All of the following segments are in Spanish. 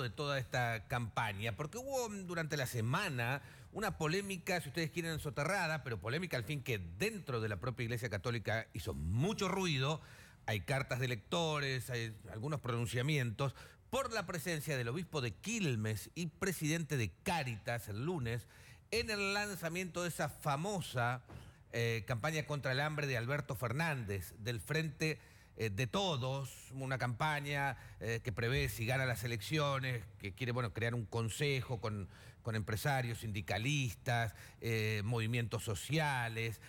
de toda esta campaña? Porque hubo mm, durante la semana una polémica, si ustedes quieren, soterrada, pero polémica al fin que dentro de la propia Iglesia Católica hizo mucho ruido. Hay cartas de lectores, hay algunos pronunciamientos, por la presencia del obispo de Quilmes y presidente de Cáritas el lunes en el lanzamiento de esa famosa eh, campaña contra el hambre de Alberto Fernández del Frente eh, de todos, una campaña eh, que prevé si gana las elecciones, que quiere bueno, crear un consejo con, empresarios, sindicalistas, eh, movimientos sociales,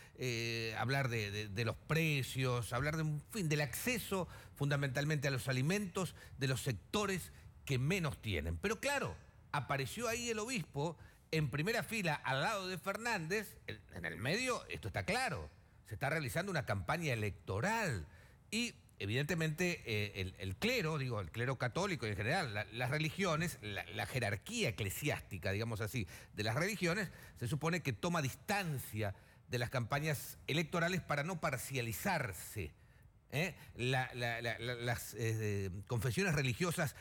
hablar de, los precios, hablar de, un fin, del acceso fundamentalmente a los alimentos de los sectores que menos tienen. Pero claro, apareció ahí el obispo en primera fila al lado de Fernández, en el medio, esto está claro, se está realizando una campaña electoral y evidentemente eh, el, clero, digo, el clero católico en general, las religiones, la, jerarquía eclesiástica, digamos así, de las religiones, se supone que toma distancia de las campañas electorales para no parcializarse. ¿eh? las eh, confesiones religiosas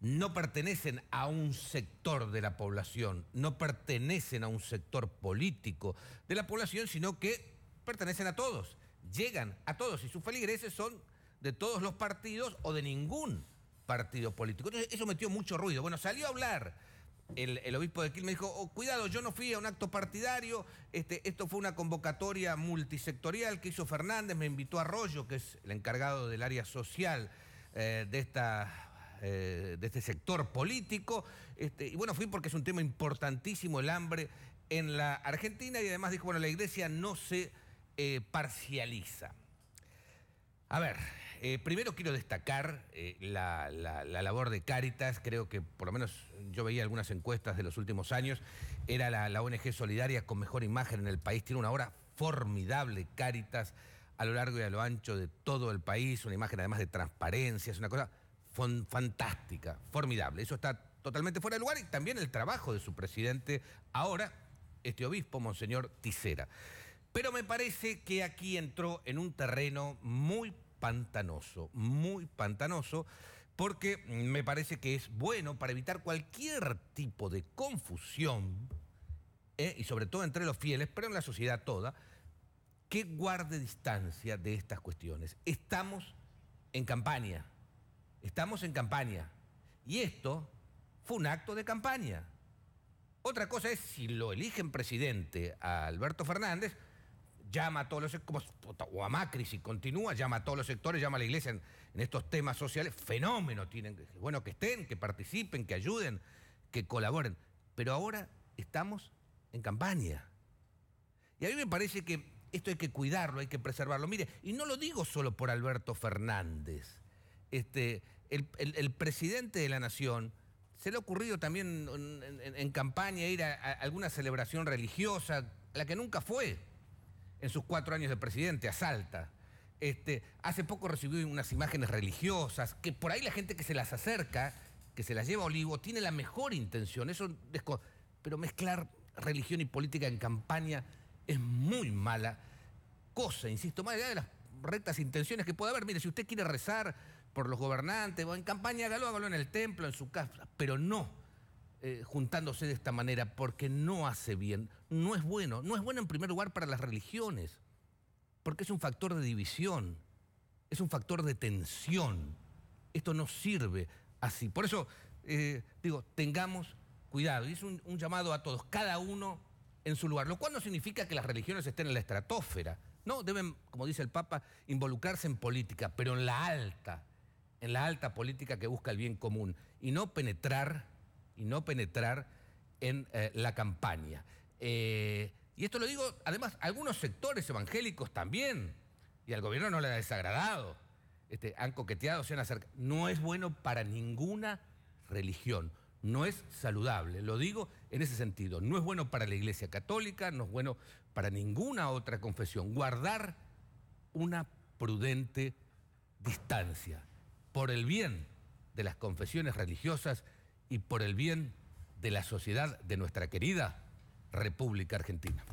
no pertenecen a un sector de la población, no pertenecen a un sector político de la población, sino que pertenecen a todos llegan a todos y sus feligreses son de todos los partidos o de ningún partido político. Entonces eso metió mucho ruido. Bueno, salió a hablar el, obispo de Quilmes dijo, oh, cuidado, yo no fui a un acto partidario, este, esto fue una convocatoria multisectorial que hizo Fernández, me invitó a Arroyo, que es el encargado del área social eh, de, esta, eh, de este sector político, este, y bueno, fui porque es un tema importantísimo el hambre en la Argentina y además dijo, bueno, la iglesia no se eh, parcializa. A ver, eh, primero quiero destacar eh, la, labor de Cáritas, creo que por lo menos yo veía algunas encuestas de los últimos años, era la, ONG solidaria con mejor imagen en el país, tiene una obra formidable Cáritas a lo largo y a lo ancho de todo el país, una imagen además de transparencia, es una cosa fantástica, formidable, eso está totalmente fuera de lugar y también el trabajo de su presidente ahora, este obispo, Monseñor Tisera. Pero me parece que aquí entró en un terreno muy pantanoso, muy pantanoso, porque me parece que es bueno para evitar cualquier tipo de confusión, eh, y sobre todo entre los fieles, pero en la sociedad toda, que guarde distancia de estas cuestiones. Estamos en campaña, estamos en campaña, y esto fue un acto de campaña. Otra cosa es si lo eligen presidente a Alberto Fernández, llama a todos los sectores, o a Macri si continúa, llama a todos los sectores, llama a la iglesia en, estos temas sociales, fenómeno tienen, bueno, que estén, que participen, que ayuden, que colaboren. Pero ahora estamos en campaña. Y a mí me parece que esto hay que cuidarlo, hay que preservarlo. Mire, y no lo digo solo por Alberto Fernández. Este, el, presidente de la Nación se le ha ocurrido también en, campaña ir a alguna celebración religiosa, la que nunca fue en sus cuatro años de presidente, asalta. Este, hace poco recibió unas imágenes religiosas, que por ahí la gente que se las acerca, que se las lleva a Olivo, tiene la mejor intención. Eso pero mezclar religión y política en campaña es muy mala cosa, insisto, más allá de las rectas intenciones que puede haber. Mire, si usted quiere rezar por los gobernantes, o en campaña hágalo, hágalo en el templo, en su casa, pero no eh, juntándose de esta manera porque no hace bien, no es bueno, no es bueno en primer lugar para las religiones, porque es un factor de división, es un factor de tensión. Esto no sirve así. Por eso, eh, digo, tengamos cuidado. Y es un, llamado a todos, cada uno en su lugar, lo cual no significa que las religiones estén en la estratosfera. No, deben, como dice el Papa, involucrarse en política, pero en la alta, en la alta política que busca el bien común, y no penetrar y no penetrar en eh, la campaña. Eh, y esto lo digo, además, algunos sectores evangélicos también, y al gobierno no le ha desagradado, este, han coqueteado, se han acercado. No es bueno para ninguna religión, no es saludable, lo digo en ese sentido, no es bueno para la Iglesia Católica, no es bueno para ninguna otra confesión, guardar una prudente distancia por el bien de las confesiones religiosas y por el bien de la sociedad de nuestra querida República Argentina.